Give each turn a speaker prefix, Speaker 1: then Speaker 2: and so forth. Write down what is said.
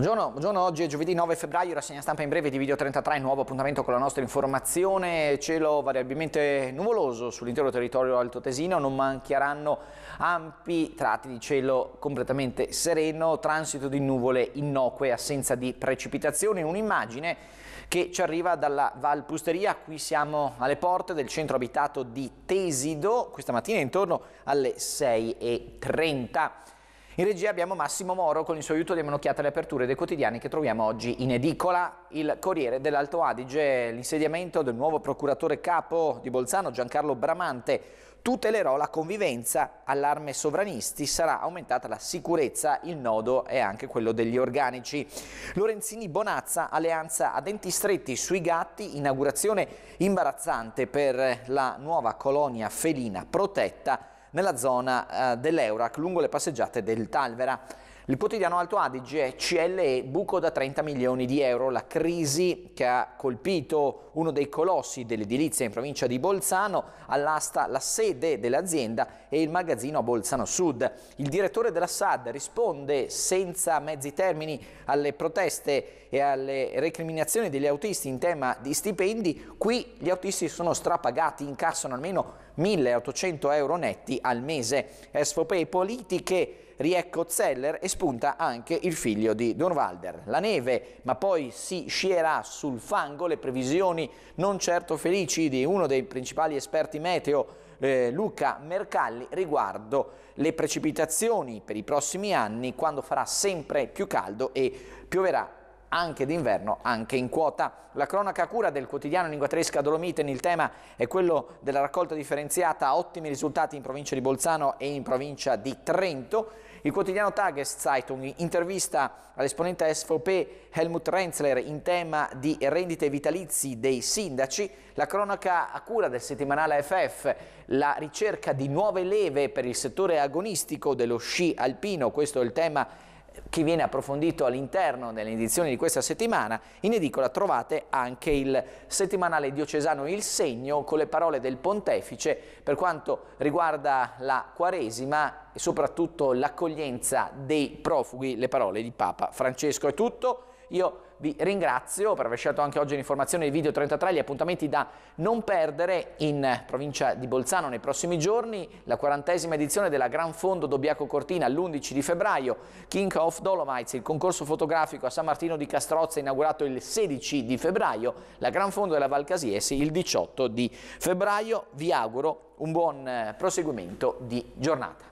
Speaker 1: Buongiorno, buongiorno, oggi è giovedì 9 febbraio, rassegna stampa in breve di Video 33, nuovo appuntamento con la nostra informazione, cielo variabilmente nuvoloso sull'intero territorio alto tesino, non mancheranno ampi tratti di cielo completamente sereno, transito di nuvole innocue, assenza di precipitazioni, un'immagine che ci arriva dalla Val Pusteria, qui siamo alle porte del centro abitato di Tesido, questa mattina intorno alle 6.30. In regia abbiamo Massimo Moro, con il suo aiuto diamo un'occhiata alle aperture dei quotidiani che troviamo oggi in edicola. Il Corriere dell'Alto Adige, l'insediamento del nuovo procuratore capo di Bolzano Giancarlo Bramante, tutelerò la convivenza, allarme sovranisti, sarà aumentata la sicurezza, il nodo è anche quello degli organici. Lorenzini Bonazza, alleanza a denti stretti sui gatti, inaugurazione imbarazzante per la nuova colonia felina protetta nella zona eh, dell'Eurac lungo le passeggiate del Talvera. Il quotidiano Alto Adige, CLE, buco da 30 milioni di euro, la crisi che ha colpito uno dei colossi dell'edilizia in provincia di Bolzano, all'asta la sede dell'azienda e il magazzino a Bolzano Sud. Il direttore della SAD risponde senza mezzi termini alle proteste e alle recriminazioni degli autisti in tema di stipendi. Qui gli autisti sono strapagati, incassano almeno 1.800 euro netti al mese. Sfopei politiche riecco Zeller e spunta anche il figlio di Dornwalder. La neve, ma poi si scierà sul fango, le previsioni non certo felici di uno dei principali esperti meteo eh, Luca Mercalli riguardo le precipitazioni per i prossimi anni quando farà sempre più caldo e pioverà anche d'inverno, anche in quota. La cronaca cura del quotidiano lingua tedesca Dolomiten, il tema è quello della raccolta differenziata, ottimi risultati in provincia di Bolzano e in provincia di Trento. Il quotidiano Tageszeitung intervista all'esponente SVP Helmut Renzler in tema di rendite vitalizi dei sindaci, la cronaca a cura del settimanale FF, la ricerca di nuove leve per il settore agonistico dello sci alpino, questo è il tema che viene approfondito all'interno delle edizioni di questa settimana. In edicola trovate anche il settimanale diocesano Il Segno con le parole del pontefice per quanto riguarda la Quaresima e soprattutto l'accoglienza dei profughi, le parole di Papa Francesco. È tutto. Io vi ringrazio per aver scelto anche oggi l'informazione di video 33, gli appuntamenti da non perdere in provincia di Bolzano nei prossimi giorni, la quarantesima edizione della Gran Fondo Dobbiaco Cortina l'11 di febbraio, King of Dolomites, il concorso fotografico a San Martino di Castrozza inaugurato il 16 di febbraio, la Gran Fondo della Val Casiesi il 18 di febbraio. Vi auguro un buon eh, proseguimento di giornata.